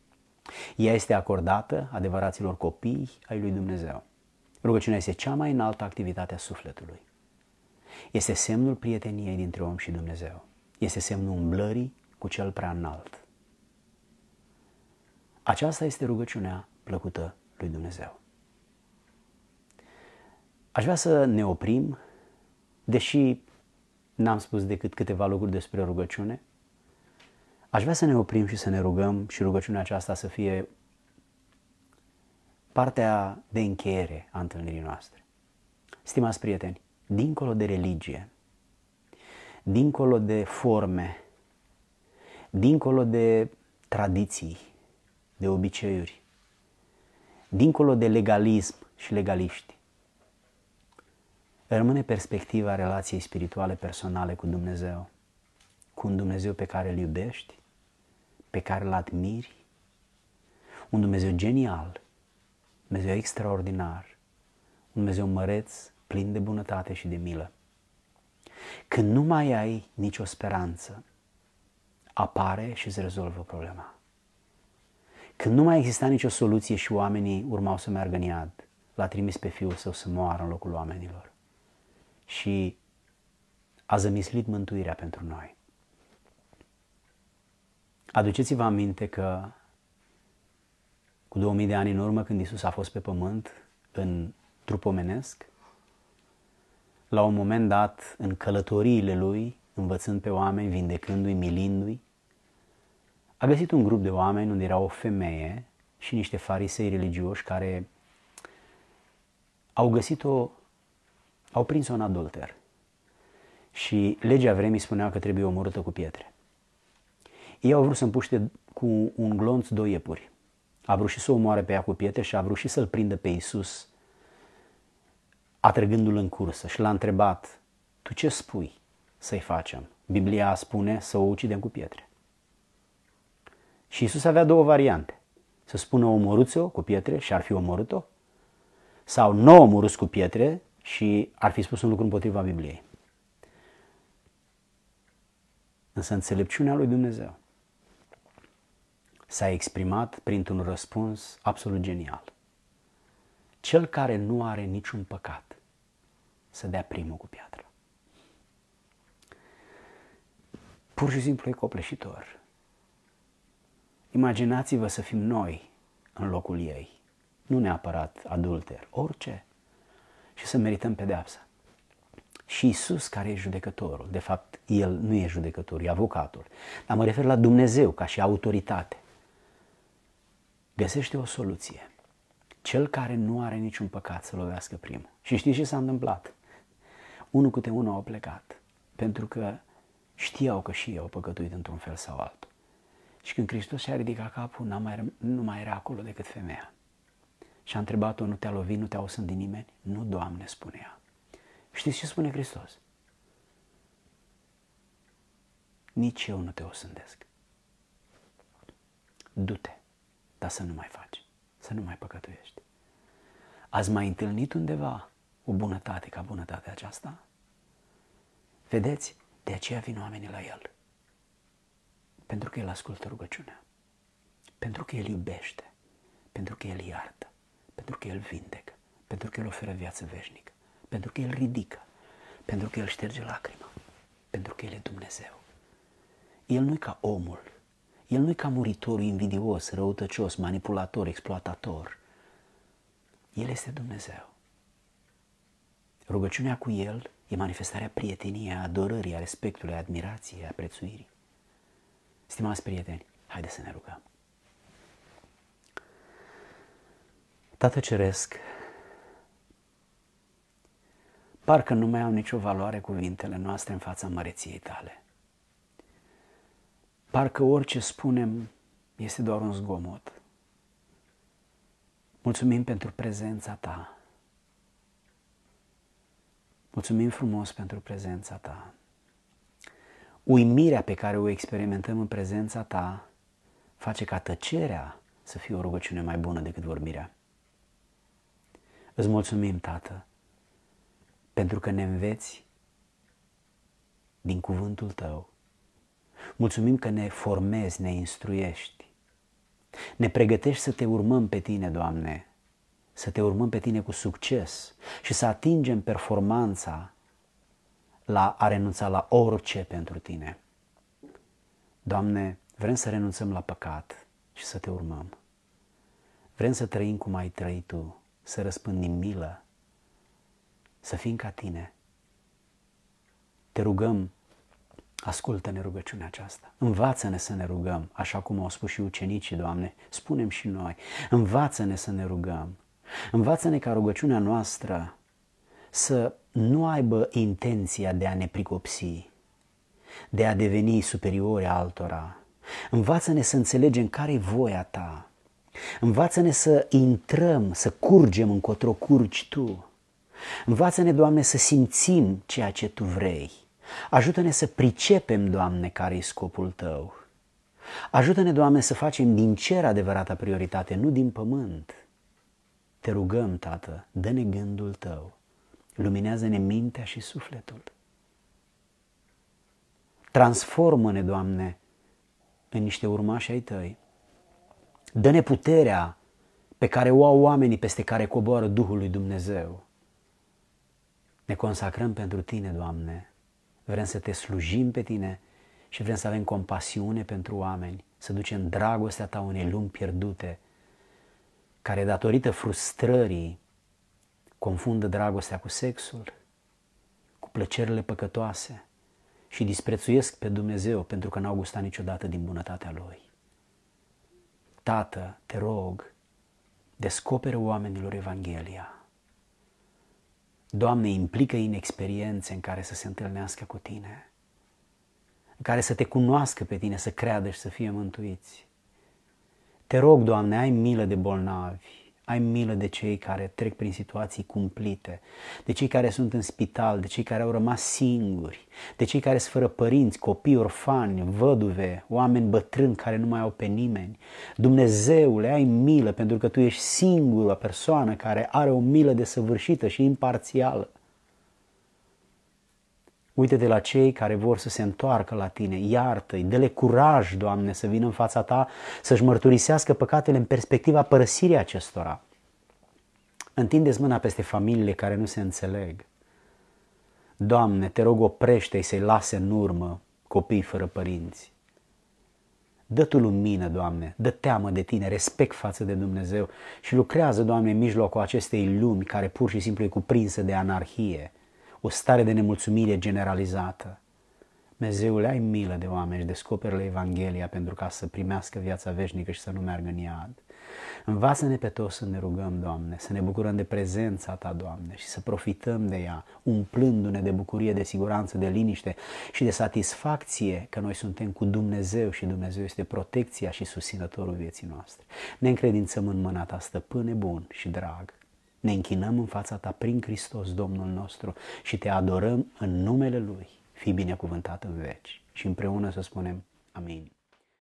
Ea este acordată adevăraților copii ai lui Dumnezeu. Rugăciunea este cea mai înaltă activitate a sufletului. Este semnul prieteniei dintre om și Dumnezeu. Este semnul umblării cu cel prea înalt. Aceasta este rugăciunea plăcută lui Dumnezeu. Aș vrea să ne oprim, deși n-am spus decât câteva lucruri despre rugăciune. Aș vrea să ne oprim și să ne rugăm și rugăciunea aceasta să fie partea de încheiere a întâlnirii noastre. Stimați prieteni, dincolo de religie, dincolo de forme, dincolo de tradiții, de obiceiuri, dincolo de legalism și legaliști. Rămâne perspectiva relației spirituale personale cu Dumnezeu, cu un Dumnezeu pe care îl iubești, pe care îl admiri, un Dumnezeu genial, un Dumnezeu extraordinar, un Dumnezeu măreț, plin de bunătate și de milă. Când nu mai ai nicio speranță, apare și îți rezolvă problema. Când nu mai exista nicio soluție și oamenii urmau să meargă în iad, l-a trimis pe fiul său să moară în locul oamenilor. Și a zămislit mântuirea pentru noi. Aduceți-vă aminte că cu 2000 de ani în urmă, când Isus a fost pe pământ, în trup omenesc, la un moment dat, în călătoriile lui, învățând pe oameni, vindecându-i, milindu-i, a găsit un grup de oameni unde era o femeie și niște farisei religioși care au găsit-o, au prins-o în adulter. Și legea vremii spunea că trebuie omorâtă cu pietre. Ei au vrut să împuște cu un glonț doi iepuri. A vrut și să o omoare pe ea cu pietre și a vrut și să-l prindă pe Iisus atrăgându-l în cursă și l-a întrebat, tu ce spui să-i facem? Biblia spune să o ucidem cu pietre. Și Isus avea două variante. Să spună omoruți o cu pietre și ar fi omorât-o, sau nu omorâți cu pietre și ar fi spus un lucru împotriva Bibliei. Însă înțelepciunea lui Dumnezeu s-a exprimat printr-un răspuns absolut genial. Cel care nu are niciun păcat să dea primul cu piatra. Pur și simplu e copleșitor. Imaginați-vă să fim noi în locul ei, nu neapărat adulter, orice, și să merităm pedeapsa. Și Isus care e judecătorul, de fapt El nu e judecător, e avocatul, dar mă refer la Dumnezeu ca și autoritate, găsește o soluție cel care nu are niciun păcat să lovească primul. Și știi ce s-a întâmplat? Unul câte unul au plecat, pentru că știau că și ei au păcătuit într-un fel sau altul. Și când Hristos și-a ridicat capul, n-a mai, nu mai era acolo decât femeia. Și a întrebat-o, nu te-a lovit, nu te-a osând din nimeni? Nu, Doamne, spune ea. Știți ce spune Hristos? Nici eu nu te osândesc. Du-te, dar să nu mai faci să nu mai păcătuiești. Ați mai întâlnit undeva o bunătate ca bunătatea aceasta? Vedeți? De aceea vin oamenii la el. Pentru că el ascultă rugăciunea. Pentru că el iubește. Pentru că el iartă. Pentru că el vindecă. Pentru că el oferă viață veșnică. Pentru că el ridică. Pentru că el șterge lacrima. Pentru că el e Dumnezeu. El nu e ca omul el nu e ca muritorul invidios, răutăcios, manipulator, exploatator. El este Dumnezeu. Rugăciunea cu El e manifestarea prieteniei, a adorării, a respectului, a admirației, a prețuirii. Stimați prieteni, haideți să ne rugăm. Tată Ceresc, parcă nu mai au nicio valoare cuvintele noastre în fața măreției tale parcă orice spunem este doar un zgomot. Mulțumim pentru prezența ta. Mulțumim frumos pentru prezența ta. Uimirea pe care o experimentăm în prezența ta face ca tăcerea să fie o rugăciune mai bună decât vorbirea. Îți mulțumim, Tată, pentru că ne înveți din cuvântul tău Mulțumim că ne formezi, ne instruiești. Ne pregătești să te urmăm pe tine, Doamne, să te urmăm pe tine cu succes și să atingem performanța la a renunța la orice pentru tine. Doamne, vrem să renunțăm la păcat și să te urmăm. Vrem să trăim cum ai trăit tu, să răspândim milă, să fim ca tine. Te rugăm Ascultă-ne rugăciunea aceasta. Învață-ne să ne rugăm, așa cum au spus și ucenicii, Doamne. Spunem și noi. Învață-ne să ne rugăm. Învață-ne ca rugăciunea noastră să nu aibă intenția de a ne pricopsi, de a deveni superiori altora. Învață-ne să înțelegem care e voia ta. Învață-ne să intrăm, să curgem încotro curgi tu. Învață-ne, Doamne, să simțim ceea ce tu vrei Ajută-ne să pricepem, Doamne, care e scopul Tău. Ajută-ne, Doamne, să facem din cer adevărata prioritate, nu din pământ. Te rugăm, Tată, dă-ne gândul Tău. Luminează-ne mintea și sufletul. Transformă-ne, Doamne, în niște urmași ai Tăi. Dă-ne puterea pe care o au oamenii peste care coboară Duhul lui Dumnezeu. Ne consacrăm pentru Tine, Doamne, vrem să te slujim pe tine și vrem să avem compasiune pentru oameni, să ducem dragostea ta unei lumi pierdute, care datorită frustrării confundă dragostea cu sexul, cu plăcerile păcătoase și disprețuiesc pe Dumnezeu pentru că n-au gustat niciodată din bunătatea Lui. Tată, te rog, descoperă oamenilor Evanghelia Doamne, implică în experiențe în care să se întâlnească cu Tine, în care să Te cunoască pe Tine, să creadă și să fie mântuiți. Te rog, Doamne, ai milă de bolnavi, ai milă de cei care trec prin situații cumplite, de cei care sunt în spital, de cei care au rămas singuri, de cei care sunt fără părinți, copii, orfani, văduve, oameni bătrâni care nu mai au pe nimeni. Dumnezeule, ai milă pentru că tu ești singura persoană care are o milă desăvârșită și imparțială uite de la cei care vor să se întoarcă la tine, iartă-i, dă-le curaj, Doamne, să vină în fața ta, să-și mărturisească păcatele în perspectiva părăsirii acestora. Întindeți mâna peste familiile care nu se înțeleg. Doamne, te rog, oprește-i să-i lase în urmă copii fără părinți. Dă tu lumină, Doamne, dă teamă de tine, respect față de Dumnezeu și lucrează, Doamne, în mijlocul acestei lumi care pur și simplu e cuprinsă de anarhie – o stare de nemulțumire generalizată. Dumnezeule, ai milă de oameni și descoperă Evanghelia pentru ca să primească viața veșnică și să nu meargă în iad. Învață-ne pe toți să ne rugăm, Doamne, să ne bucurăm de prezența Ta, Doamne, și să profităm de ea, umplându-ne de bucurie, de siguranță, de liniște și de satisfacție că noi suntem cu Dumnezeu și Dumnezeu este protecția și susținătorul vieții noastre. Ne încredințăm în mâna Ta, Stăpâne bun și drag, ne închinăm în fața ta prin Hristos, Domnul nostru, și te adorăm în numele Lui. Fii binecuvântat în veci. Și împreună să spunem Amin.